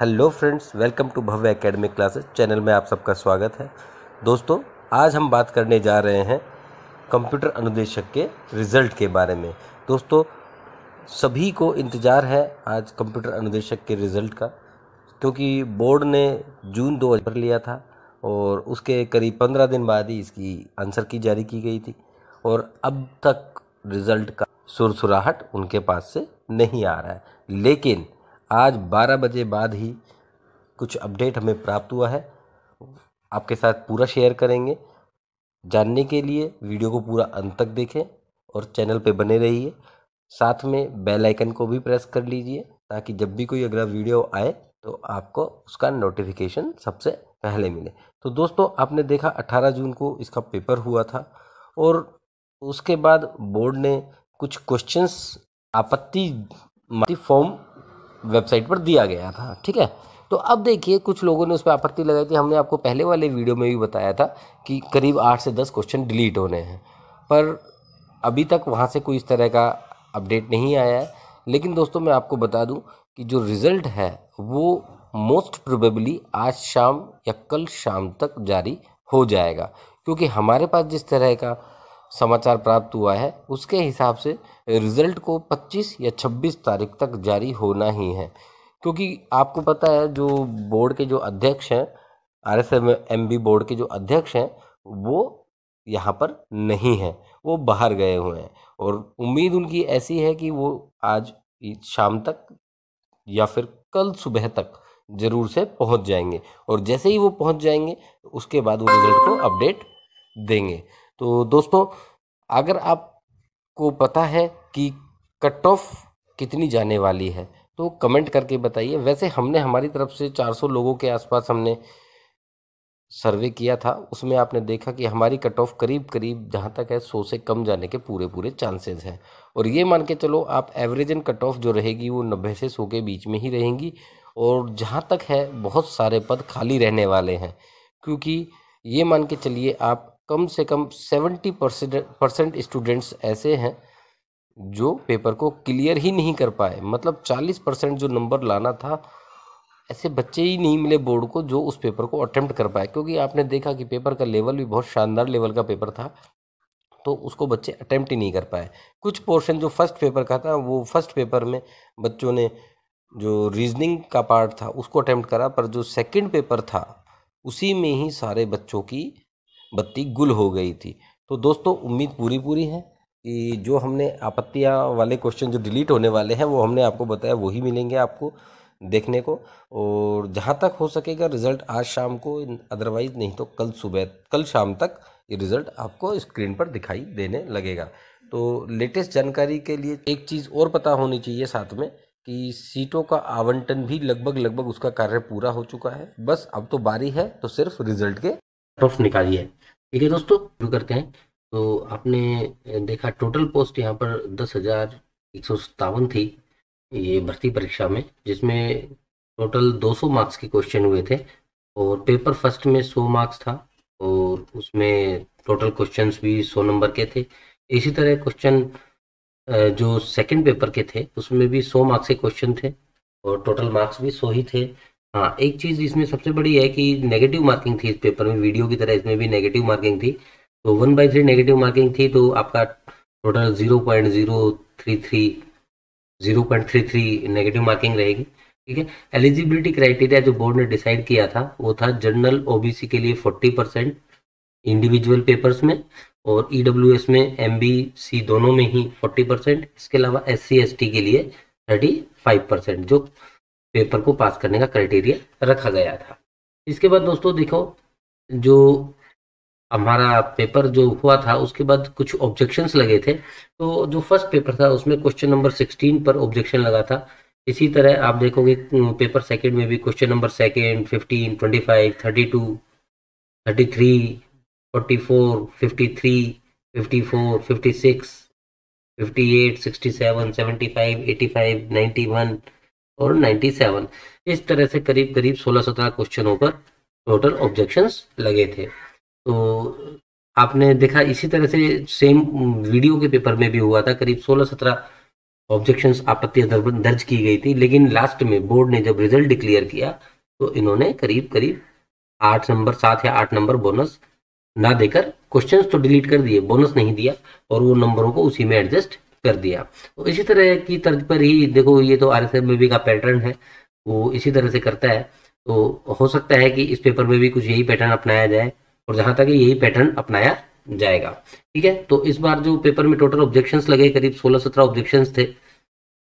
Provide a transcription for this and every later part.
hello friends welcome to Bhavya academic classes channel में आप सबका स्वागत है दोस्तों आज हम बात करने जा रहे हैं कंप्यूटर अनुदेशक के रिज़ल्ट के बारे में दोस्तों सभी को इंतज़ार है आज कंप्यूटर अनुदेशक के रिज़ल्ट का क्योंकि बोर्ड ने जून दो हज़ार लिया था और उसके करीब पंद्रह दिन बाद ही इसकी आंसर की जारी की गई थी और अब तक रिज़ल्ट का सुरसुराहट उनके पास से नहीं आ रहा है लेकिन आज 12 बजे बाद ही कुछ अपडेट हमें प्राप्त हुआ है आपके साथ पूरा शेयर करेंगे जानने के लिए वीडियो को पूरा अंत तक देखें और चैनल पे बने रहिए साथ में बेल आइकन को भी प्रेस कर लीजिए ताकि जब भी कोई अगला वीडियो आए तो आपको उसका नोटिफिकेशन सबसे पहले मिले तो दोस्तों आपने देखा 18 जून को इसका पेपर हुआ था और उसके बाद बोर्ड ने कुछ क्वेश्चंस आपत्ति फॉर्म वेबसाइट पर दिया गया था ठीक है तो अब देखिए कुछ लोगों ने उस पर आपत्ति लगाई थी हमने आपको पहले वाले वीडियो में भी बताया था कि करीब आठ से दस क्वेश्चन डिलीट होने हैं पर अभी तक वहाँ से कोई इस तरह का अपडेट नहीं आया है लेकिन दोस्तों मैं आपको बता दूँ कि जो रिज़ल्ट है वो मोस्ट प्रोबेबली आज शाम या कल शाम तक जारी हो जाएगा क्योंकि हमारे पास जिस तरह का समाचार प्राप्त हुआ है उसके हिसाब से रिज़ल्ट को 25 या 26 तारीख तक जारी होना ही है क्योंकि आपको पता है जो बोर्ड के जो अध्यक्ष हैं R S M B board के जो अध्यक्ष हैं वो यहाँ पर नहीं हैं वो बाहर गए हुए हैं और उम्मीद उनकी ऐसी है कि वो आज शाम तक या फिर कल सुबह तक ज़रूर से पहुंच जाएंगे और जैसे ही वो पहुंच जाएंगे उसके बाद वो रिज़ल्ट को अपडेट देंगे तो दोस्तों अगर आपको पता है कि कट ऑफ कितनी जाने वाली है तो कमेंट करके बताइए वैसे हमने हमारी तरफ से 400 लोगों के आसपास हमने सर्वे किया था उसमें आपने देखा कि हमारी कट ऑफ करीब करीब जहाँ तक है सौ से कम जाने के पूरे पूरे चांसेस हैं और ये मान के चलो आप एवरेजन कट ऑफ जो रहेगी वो नब्बे से सौ के बीच में ही रहेंगी और जहाँ तक है बहुत सारे पद खाली रहने वाले हैं क्योंकि ये मान के चलिए आप कम से कम सेवेंटी परसेंट परसेंट स्टूडेंट्स ऐसे हैं जो पेपर को क्लियर ही नहीं कर पाए मतलब चालीस परसेंट जो नंबर लाना था ऐसे बच्चे ही नहीं मिले बोर्ड को जो उस पेपर को अटैम्प्ट कर पाए क्योंकि आपने देखा कि पेपर का लेवल भी बहुत शानदार लेवल का पेपर था तो उसको बच्चे अटैम्प्ट ही नहीं कर पाए कुछ पोर्शन जो फर्स्ट पेपर का था वो फर्स्ट पेपर में बच्चों ने जो रीजनिंग का पार्ट था उसको अटैम्प्ट करा पर जो सेकेंड पेपर था उसी में ही सारे बच्चों की बत्ती गुल हो गई थी तो दोस्तों उम्मीद पूरी पूरी है कि जो हमने आपत्तियाँ वाले क्वेश्चन जो डिलीट होने वाले हैं वो हमने आपको बताया वही मिलेंगे आपको देखने को और जहाँ तक हो सकेगा रिज़ल्ट आज शाम को अदरवाइज़ नहीं तो कल सुबह कल शाम तक ये रिज़ल्ट आपको स्क्रीन पर दिखाई देने लगेगा तो लेटेस्ट जानकारी के लिए एक चीज़ और पता होनी चाहिए साथ में कि सीटों का आवंटन भी लगभग लगभग उसका कार्य पूरा हो चुका है बस अब तो बारी है तो सिर्फ रिजल्ट के ऑफ निकाली है ठीक है दोस्तों शुरू करते हैं तो आपने देखा टोटल पोस्ट यहाँ पर दस हज़ार एक सौ सत्तावन थी ये भर्ती परीक्षा में जिसमें टोटल दो सौ मार्क्स के क्वेश्चन हुए थे और पेपर फर्स्ट में सौ मार्क्स था और उसमें टोटल क्वेश्चन भी सौ नंबर के थे इसी तरह क्वेश्चन जो सेकंड पेपर के थे उसमें भी सौ मार्क्स के क्वेश्चन थे और टोटल मार्क्स भी सौ ही थे हाँ एक चीज़ इसमें सबसे बड़ी है कि नेगेटिव मार्किंग थी इस पेपर में वीडियो की तरह इसमें भी नेगेटिव मार्किंग थी तो one by three negative marking थी तो आपका total zero point zero three three zero point three three negative marking रहेगी ठीक है एलिजिबिलिटी क्राइटेरिया जो बोर्ड ने डिसाइड किया था वो था जनरल ओबीसी के लिए फोर्टी परसेंट इंडिविजुअल पेपर्स में और ई e में एम दोनों में ही फोर्टी परसेंट इसके अलावा एस सी के लिए थर्टी फाइव परसेंट जो पेपर को पास करने का क्राइटेरिया रखा गया था इसके बाद दोस्तों देखो जो हमारा पेपर जो हुआ था उसके बाद कुछ ऑब्जेक्शन लगे थे तो जो फर्स्ट पेपर था उसमें क्वेश्चन नंबर सिक्सटीन पर ऑब्जेक्शन लगा था इसी तरह आप देखोगे पेपर सेकंड में भी question number second fifteen twenty five thirty two thirty three forty four fifty three fifty four fifty six fifty eight sixty seven seventy five eighty five ninety one और 97 इस तरह से करीब करीब 16-17 क्वेश्चनों पर टोटल ऑब्जेक्शंस लगे थे तो आपने देखा इसी तरह से सेम वीडियो के पेपर में भी हुआ था करीब 16-17 ऑब्जेक्शंस आपत्तियां दर्ज की गई थी लेकिन लास्ट में बोर्ड ने जब रिजल्ट डिक्लेयर किया तो इन्होंने करीब करीब आठ नंबर सात या आठ नंबर बोनस ना देकर क्वेश्चंस तो डिलीट कर दिए बोनस नहीं दिया और वो नंबरों को उसी में एडजस्ट कर दिया तो इसी तरह की तर्ज पर ही देखो ये तो आर एस एम का पैटर्न है वो इसी तरह से करता है तो हो सकता है कि इस पेपर में भी कुछ यही पैटर्न अपनाया जाए और जहां तक यही पैटर्न अपनाया जाएगा ठीक है तो इस बार जो पेपर में टोटल ऑब्जेक्शन लगे करीब सोलह सत्रह ऑब्जेक्शन थे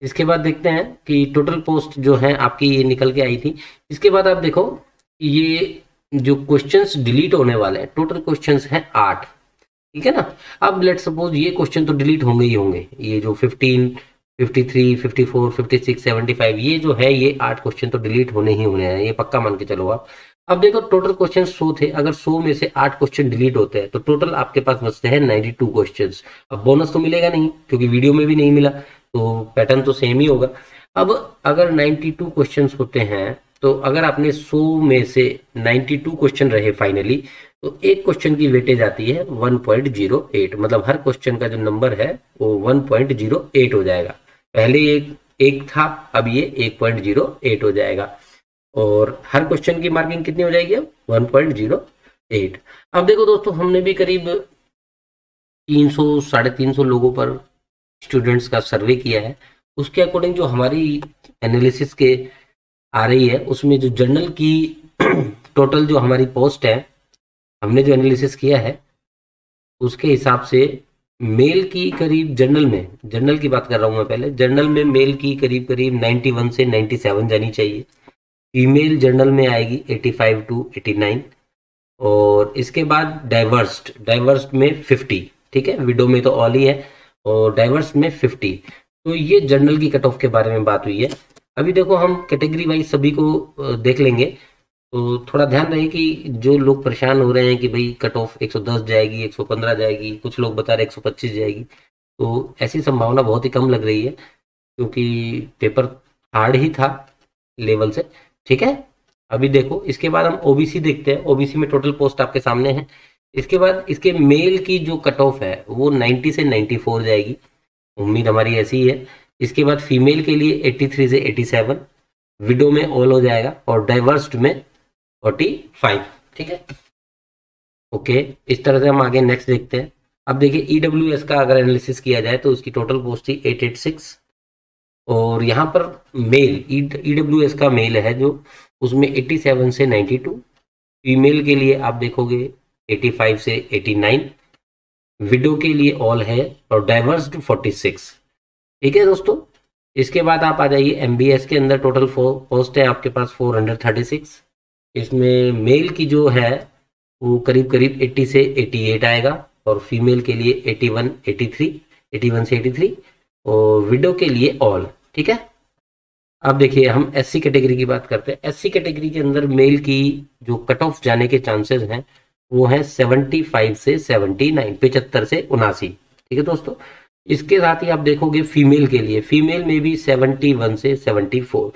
इसके बाद देखते हैं कि टोटल पोस्ट जो है आपकी ये निकल के आई थी इसके बाद आप देखो ये जो क्वेश्चंस डिलीट होने वाले हैं टोटल क्वेश्चंस हैं आठ ठीक है ना अब लेट सपोज ये क्वेश्चन तो डिलीट होंगे ही होंगे ये जो 15 53, 54, 56, 75 ये जो है ये आठ क्वेश्चन तो डिलीट होने ही होने हैं ये पक्का मान के चलो आप अब देखो टोटल क्वेश्चन सो थे अगर सो में से आठ क्वेश्चन डिलीट होते हैं तो टोटल आपके पास बचते हैं 92 क्वेश्चंस अब बोनस तो मिलेगा नहीं क्योंकि वीडियो में भी नहीं मिला तो पैटर्न तो सेम ही होगा अब अगर 92 क्वेश्चंस होते हैं तो अगर आपने 100 में से 92 क्वेश्चन रहे फाइनली तो एक क्वेश्चन की वेटेज आती है 1.08 मतलब हर क्वेश्चन का जो नंबर है वो 1.08 हो जाएगा पहले एक एक था अब ये 1.08 हो जाएगा और हर क्वेश्चन की मार्किंग कितनी हो जाएगी अब 1.08 अब देखो दोस्तों हमने भी करीब 300 साढ़े तीन लोगों पर स्टूडेंट्स का सर्वे किया है उसके अकॉर्डिंग जो हमारी एनालिसिस के आ रही है उसमें जो जर्नल की टोटल जो हमारी पोस्ट है हमने जो एनालिसिस किया है उसके हिसाब से मेल की करीब जर्नल में जर्नल की बात कर रहा हूँ मैं पहले जर्नल में मेल की करीब करीब 91 से 97 जानी चाहिए फीमेल जर्नल में आएगी 85 टू 89 और इसके बाद डाइवर्स्ड डाइवर्स्ड में 50 ठीक है विडो में तो ऑल ही है और डाइवर्स में 50 तो ये जर्नल की कट ऑफ के बारे में बात हुई है अभी देखो हम कैटेगरी वाइज सभी को देख लेंगे तो थोड़ा ध्यान रहे कि जो लोग परेशान हो रहे हैं कि भाई कट ऑफ 110 जाएगी 115 जाएगी कुछ लोग बता रहे 125 जाएगी तो ऐसी संभावना बहुत ही कम लग रही है क्योंकि पेपर हार्ड ही था लेवल से ठीक है अभी देखो इसके बाद हम ओबीसी देखते हैं ओबीसी में टोटल पोस्ट आपके सामने है इसके बाद इसके मेल की जो कट ऑफ है वो 90 से 94 जाएगी उम्मीद हमारी ऐसी ही है इसके बाद फीमेल के लिए 83 से 87 विडो में ऑल हो जाएगा और डाइवर्स्ड में 45 ठीक है ओके इस तरह से हम आगे नेक्स्ट देखते हैं अब देखिए ई e का अगर एनालिसिस किया जाए तो उसकी टोटल पोस्ट थी 886 और यहाँ पर मेल ई डब्ल्यू एस का मेल है जो उसमें 87 से 92 फीमेल के लिए आप देखोगे 85 से 89 विडो के लिए ऑल है और डाइवर्स्ड 46 ठीक है दोस्तों इसके बाद आप आ जाइए एम के अंदर टोटल पोस्ट है आपके पास सिक्स इसमें मेल की जो है वो करीब करीब एट्टी से एट आएगा और फीमेल के लिए थ्री एटी वन से थ्री और विडो के लिए ऑल ठीक है अब देखिए हम एससी कैटेगरी की बात करते हैं एससी कैटेगरी के अंदर मेल की जो कट ऑफ जाने के चांसेस हैं वो है फाइव से नाइन पिचहत्तर से उनासी ठीक है दोस्तों इसके साथ ही आप देखोगे फीमेल के लिए फीमेल में भी 71 से 74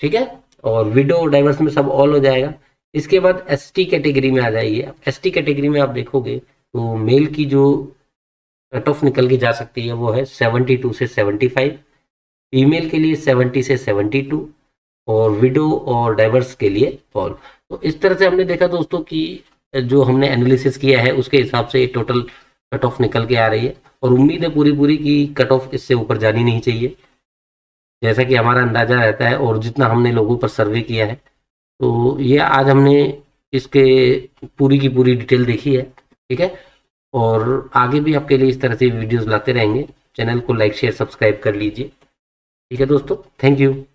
ठीक है और विडो डाइवर्स में सब ऑल हो जाएगा इसके बाद एस कैटेगरी में आ जाइए एस कैटेगरी में आप देखोगे तो मेल की जो कट ऑफ निकल के जा सकती है वो है 72 से 75 फीमेल के लिए 70 से 72 और विडो और डाइवर्स के लिए ऑल तो इस तरह से हमने देखा दोस्तों की जो हमने एनालिसिस किया है उसके हिसाब से टोटल कट ऑफ निकल के आ रही है और उम्मीद है पूरी पूरी कि कट ऑफ इससे ऊपर जानी नहीं चाहिए जैसा कि हमारा अंदाजा रहता है और जितना हमने लोगों पर सर्वे किया है तो ये आज हमने इसके पूरी की पूरी डिटेल देखी है ठीक है और आगे भी आपके लिए इस तरह से वीडियोस लाते रहेंगे चैनल को लाइक शेयर सब्सक्राइब कर लीजिए ठीक है दोस्तों थैंक यू